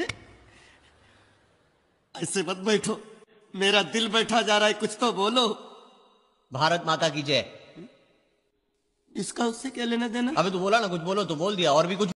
ऐसे मत बैठो मेरा दिल बैठा जा रहा है कुछ तो बोलो भारत माता की जय इसका उससे क्या लेना देना अभी तो बोला ना कुछ बोलो तो बोल दिया और भी कुछ